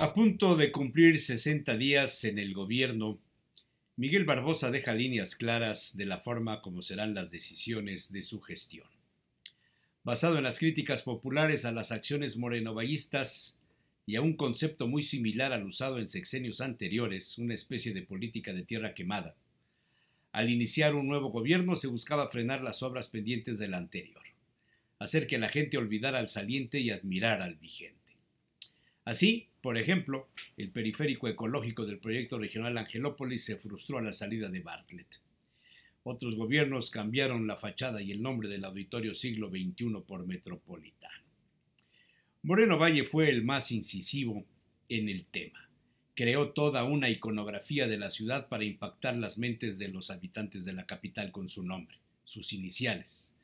A punto de cumplir 60 días en el gobierno, Miguel Barbosa deja líneas claras de la forma como serán las decisiones de su gestión basado en las críticas populares a las acciones morenovallistas y a un concepto muy similar al usado en sexenios anteriores, una especie de política de tierra quemada. Al iniciar un nuevo gobierno se buscaba frenar las obras pendientes del anterior, hacer que la gente olvidara al saliente y admirara al vigente. Así, por ejemplo, el periférico ecológico del proyecto regional Angelópolis se frustró a la salida de Bartlett. Otros gobiernos cambiaron la fachada y el nombre del auditorio siglo XXI por Metropolitano. Moreno Valle fue el más incisivo en el tema. Creó toda una iconografía de la ciudad para impactar las mentes de los habitantes de la capital con su nombre, sus iniciales,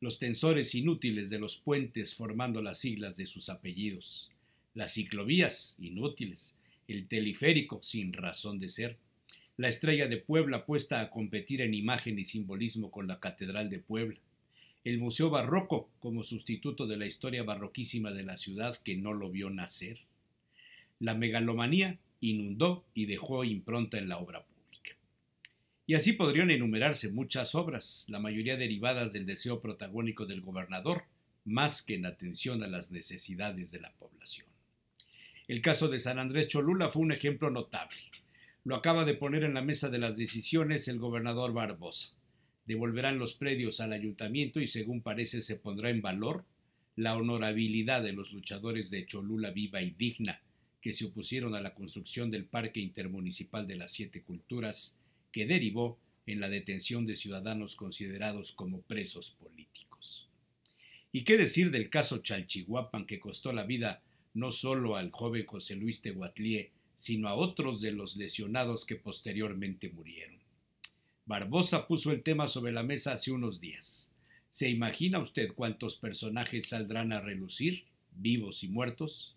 los tensores inútiles de los puentes formando las siglas de sus apellidos, las ciclovías inútiles, el teleférico sin razón de ser, la estrella de Puebla puesta a competir en imagen y simbolismo con la Catedral de Puebla, el Museo Barroco como sustituto de la historia barroquísima de la ciudad que no lo vio nacer. La megalomanía inundó y dejó impronta en la obra pública. Y así podrían enumerarse muchas obras, la mayoría derivadas del deseo protagónico del gobernador, más que en atención a las necesidades de la población. El caso de San Andrés Cholula fue un ejemplo notable. Lo acaba de poner en la mesa de las decisiones el gobernador Barbosa. Devolverán los predios al ayuntamiento y según parece se pondrá en valor la honorabilidad de los luchadores de Cholula viva y digna que se opusieron a la construcción del Parque Intermunicipal de las Siete Culturas, que derivó en la detención de ciudadanos considerados como presos políticos. ¿Y qué decir del caso Chalchihuapan que costó la vida no solo al joven José Luis Tehuatlíe, sino a otros de los lesionados que posteriormente murieron. Barbosa puso el tema sobre la mesa hace unos días. ¿Se imagina usted cuántos personajes saldrán a relucir, vivos y muertos?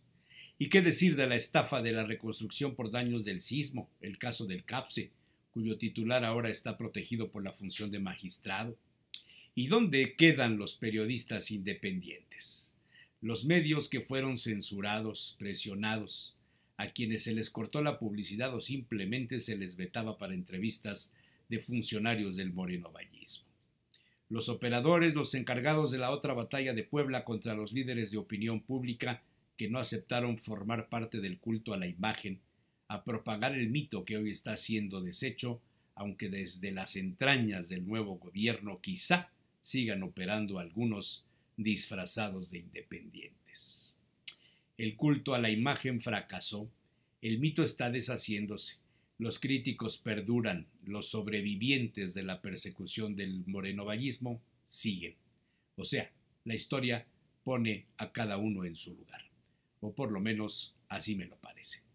¿Y qué decir de la estafa de la reconstrucción por daños del sismo, el caso del CAPSE, cuyo titular ahora está protegido por la función de magistrado? ¿Y dónde quedan los periodistas independientes? Los medios que fueron censurados, presionados, a quienes se les cortó la publicidad o simplemente se les vetaba para entrevistas de funcionarios del moreno vallismo. Los operadores, los encargados de la otra batalla de Puebla contra los líderes de opinión pública que no aceptaron formar parte del culto a la imagen, a propagar el mito que hoy está siendo deshecho, aunque desde las entrañas del nuevo gobierno quizá sigan operando algunos disfrazados de independientes. El culto a la imagen fracasó. El mito está deshaciéndose. Los críticos perduran. Los sobrevivientes de la persecución del morenovallismo siguen. O sea, la historia pone a cada uno en su lugar. O por lo menos así me lo parece.